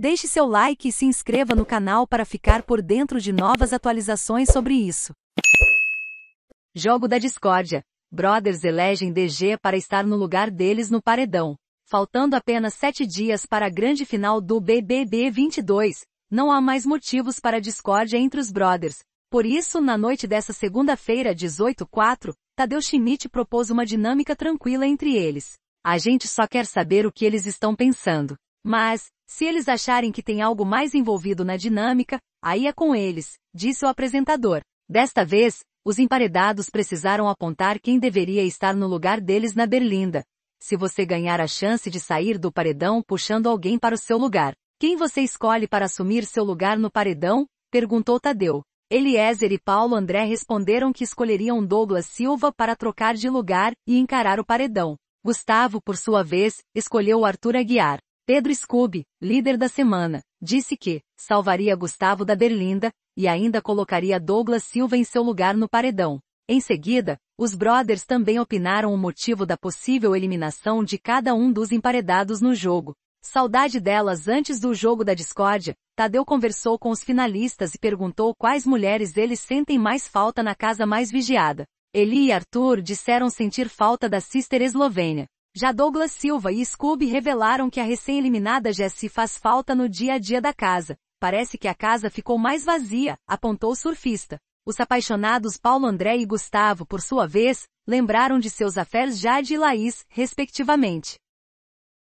Deixe seu like e se inscreva no canal para ficar por dentro de novas atualizações sobre isso. Jogo da discórdia. Brothers elegem DG para estar no lugar deles no paredão. Faltando apenas sete dias para a grande final do BBB 22, não há mais motivos para discórdia entre os brothers. Por isso, na noite dessa segunda-feira, 18/4, Tadeu Schmidt propôs uma dinâmica tranquila entre eles. A gente só quer saber o que eles estão pensando. Mas, se eles acharem que tem algo mais envolvido na dinâmica, aí é com eles, disse o apresentador. Desta vez, os emparedados precisaram apontar quem deveria estar no lugar deles na berlinda. Se você ganhar a chance de sair do paredão puxando alguém para o seu lugar, quem você escolhe para assumir seu lugar no paredão? perguntou Tadeu. Eliezer e Paulo André responderam que escolheriam Douglas Silva para trocar de lugar e encarar o paredão. Gustavo, por sua vez, escolheu Arthur Aguiar. Pedro Scooby, líder da semana, disse que salvaria Gustavo da Berlinda e ainda colocaria Douglas Silva em seu lugar no paredão. Em seguida, os brothers também opinaram o motivo da possível eliminação de cada um dos emparedados no jogo. Saudade delas antes do jogo da discórdia, Tadeu conversou com os finalistas e perguntou quais mulheres eles sentem mais falta na casa mais vigiada. Eli e Arthur disseram sentir falta da sister eslovênia. Já Douglas Silva e Scooby revelaram que a recém-eliminada Jessie faz falta no dia a dia da casa. Parece que a casa ficou mais vazia, apontou o surfista. Os apaixonados Paulo André e Gustavo, por sua vez, lembraram de seus afés Jade e Laís, respectivamente.